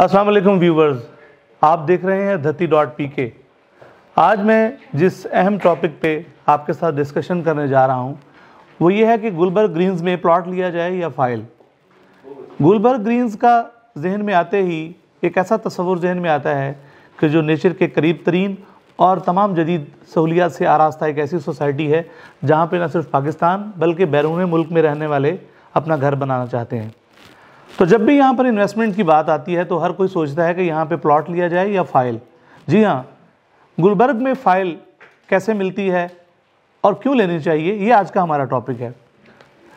Aslam viewers आप देख रहे हैं धती डॉट पी के आज मैं जिस अहम टॉपिक पे आपके साथ डिस्कशन करने जा रहा हूँ वो ये है कि गुलबर्ग ग्रीन्स में प्लॉट लिया जाए या फाइल गुलबर्ग ग्रीन्स का जहन में आते ही एक ऐसा तस्वुर जहन में आता है कि जो नेचर के करीब तरीन और तमाम जदीद सहूलियात से आरास्ता एक ऐसी सोसाइटी है जहाँ पर न सिर्फ पाकिस्तान बल्कि बैरून मुल्क में रहने वाले अपना घर बनाना चाहते हैं तो जब भी यहाँ पर इन्वेस्टमेंट की बात आती है तो हर कोई सोचता है कि यहाँ पे प्लॉट लिया जाए या फाइल जी हाँ गुलबर्ग में फाइल कैसे मिलती है और क्यों लेनी चाहिए ये आज का हमारा टॉपिक है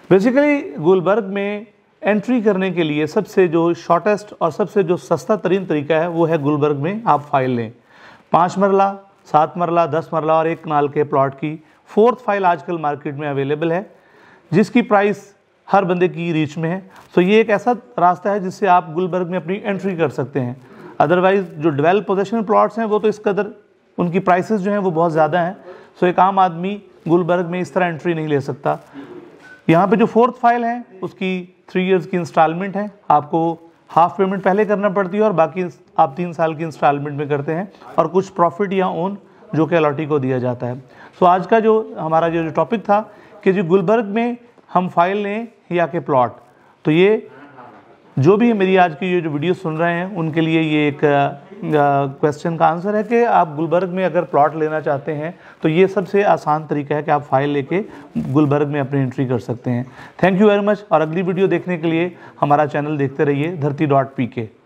बेसिकली गुलबर्ग में एंट्री करने के लिए सबसे जो शॉर्टेस्ट और सबसे जो सस्ता तरीन तरीका है वो है गुलबर्ग में आप फाइल लें पाँच मरला सात मरला दस मरला और एक नाल के प्लॉट की फोर्थ फाइल आजकल मार्केट में अवेलेबल है जिसकी प्राइस हर बंदे की रीच में है सो ये एक ऐसा रास्ता है जिससे आप गुलबर्ग में अपनी एंट्री कर सकते हैं अदरवाइज़ जो डिवेल्प पोजेशन प्लॉट्स हैं वो तो इस कदर उनकी प्राइसेस जो हैं वो बहुत ज़्यादा हैं सो एक आम आदमी गुलबर्ग में इस तरह एंट्री नहीं ले सकता यहाँ पे जो फोर्थ फाइल है उसकी थ्री इयर्स की इंस्टॉलमेंट है आपको हाफ पेमेंट पहले करना पड़ती है और बाकी आप तीन साल की इंस्टॉलमेंट में करते हैं और कुछ प्रॉफिट या ओन जो कि अलॉटी को दिया जाता है सो so, आज का जो हमारा जो टॉपिक था कि जो गुलबर्ग में हम फाइल लें या के प्लॉट तो ये जो भी मेरी आज की ये जो वीडियो सुन रहे हैं उनके लिए ये एक क्वेश्चन का आंसर है कि आप गुलबर्ग में अगर प्लॉट लेना चाहते हैं तो ये सबसे आसान तरीका है कि आप फाइल लेके गुलबर्ग में अपनी एंट्री कर सकते हैं थैंक यू वेरी मच और अगली वीडियो देखने के लिए हमारा चैनल देखते रहिए धरती डॉट पी के